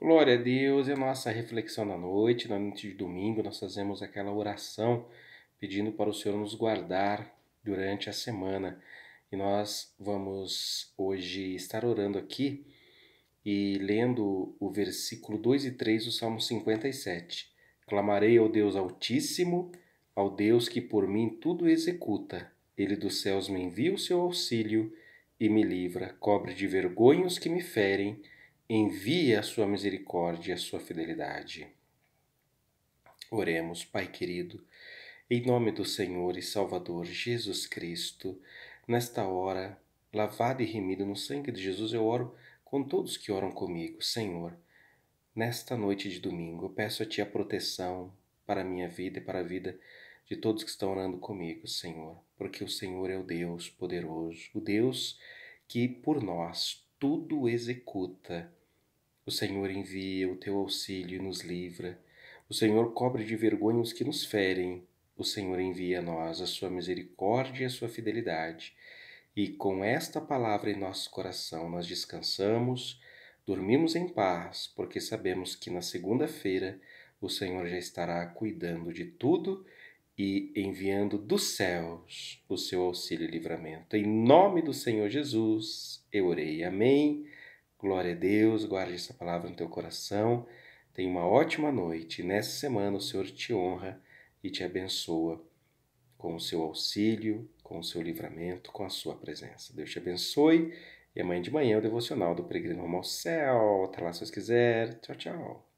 Glória a Deus, a nossa reflexão na noite, na noite de domingo, nós fazemos aquela oração pedindo para o Senhor nos guardar durante a semana. E nós vamos hoje estar orando aqui e lendo o versículo 2 e 3 do Salmo 57. Clamarei ao Deus Altíssimo, ao Deus que por mim tudo executa. Ele dos céus me envia o seu auxílio e me livra, cobre de vergonha os que me ferem envie a sua misericórdia e a sua fidelidade. Oremos, Pai querido, em nome do Senhor e Salvador Jesus Cristo, nesta hora, lavado e remido no sangue de Jesus, eu oro com todos que oram comigo, Senhor. Nesta noite de domingo, eu peço a Ti a proteção para a minha vida e para a vida de todos que estão orando comigo, Senhor, porque o Senhor é o Deus poderoso, o Deus que por nós tudo executa o Senhor envia o teu auxílio e nos livra. O Senhor cobre de vergonha os que nos ferem. O Senhor envia a nós a sua misericórdia e a sua fidelidade. E com esta palavra em nosso coração nós descansamos, dormimos em paz, porque sabemos que na segunda-feira o Senhor já estará cuidando de tudo e enviando dos céus o seu auxílio e livramento. Em nome do Senhor Jesus, eu orei. Amém. Glória a Deus, guarde essa palavra no teu coração. Tenha uma ótima noite. Nessa semana o Senhor te honra e te abençoa com o seu auxílio, com o seu livramento, com a sua presença. Deus te abençoe. E amanhã de manhã o devocional do Peregrino Rumo ao Céu. Até lá se você quiser. Tchau, tchau.